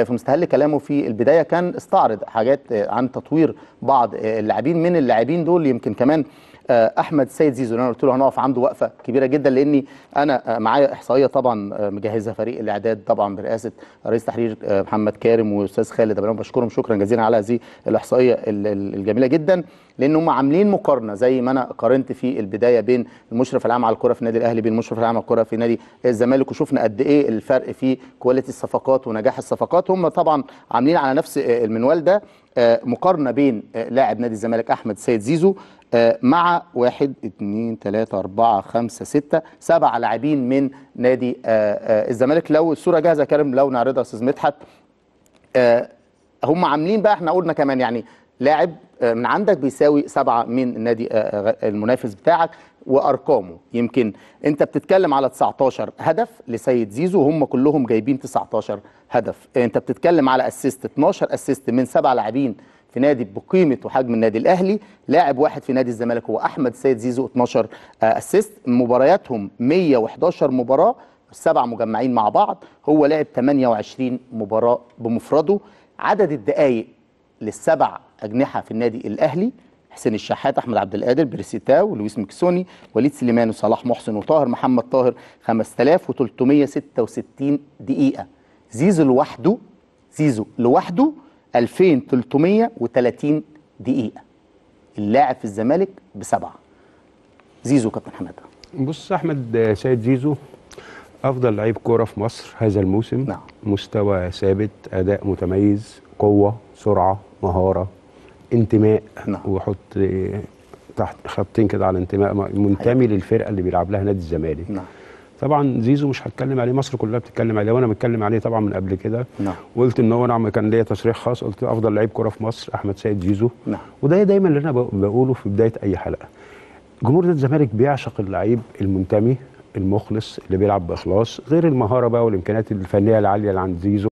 آه، في مستهل كلامه في البدايه كان استعرض حاجات آه، عن تطوير بعض آه، اللاعبين من اللاعبين دول يمكن كمان آه، احمد سيد زيزو اللي انا قلت له هنقف عنده وقفه كبيره جدا لاني انا آه، معايا احصائيه طبعا آه، مجهزها فريق الاعداد طبعا برئاسه رئيس تحرير محمد كارم واستاذ خالد ابراهيم بشكرهم شكرا جزيلا على هذه الاحصائيه الجميله جدا لان هم عاملين مقارنه زي ما انا قارنت في البدايه بين المشرف العام على الكره في النادي الاهلي بين المشرف العام على الكره في نادي الزمالك وشفنا قد ايه الفرق في كواليتي الصفقات ونجاح الصفقات هم طبعا عاملين على نفس المنوال ده آه، مقارنه بين آه، لاعب نادي الزمالك احمد سيد زيزو آه، مع واحد اتنين تلاته اربعه خمسه سته سبع لاعبين من نادي الزمالك لو الصوره جاهزه يا كريم لو نعرضها يا استاذ مدحت هم عاملين بقى احنا قلنا كمان يعني لاعب آه، من عندك بيساوي سبعة من النادي آه، آه، المنافس بتاعك وارقامه يمكن انت بتتكلم على 19 هدف لسيد زيزو هم كلهم جايبين 19 هدف انت بتتكلم على اسيست 12 اسيست من سبع لاعبين في نادي بقيمه وحجم النادي الاهلي لاعب واحد في نادي الزمالك هو احمد سيد زيزو 12 اسيست مبارياتهم 111 مباراه السبع مجمعين مع بعض هو لعب 28 مباراه بمفرده عدد الدقائق للسبع أجنحة في النادي الأهلي حسين الشحات احمد عبد القادر بريسيتاو لويس مكسوني وليد سليمان وصلاح محسن وطاهر محمد طاهر 5366 دقيقه زيزو لوحده زيزو لوحده 2330 دقيقه اللاعب في الزمالك بسبعه زيزو كابتن حماده بص احمد سيد زيزو افضل لعيب كوره في مصر هذا الموسم نعم. مستوى ثابت اداء متميز قوه سرعه مهاره انتماء نعم. وحط تحت خطين كده على انتماء منتمي للفرقه اللي بيلعب لها نادي الزمالك نعم. طبعا زيزو مش هتكلم عليه مصر كلها بتتكلم عليه وانا متكلم عليه طبعا من قبل كده نعم. وقلت ان هو انا نعم كان ليا تصريح خاص قلت افضل لعيب كوره في مصر احمد سيد زيزو نعم. وده دايما اللي انا بقوله في بدايه اي حلقه جمهور نادي الزمالك بيعشق اللعيب المنتمي المخلص اللي بيلعب باخلاص غير المهاره بقى والامكانيات الفنيه العاليه اللي عند زيزو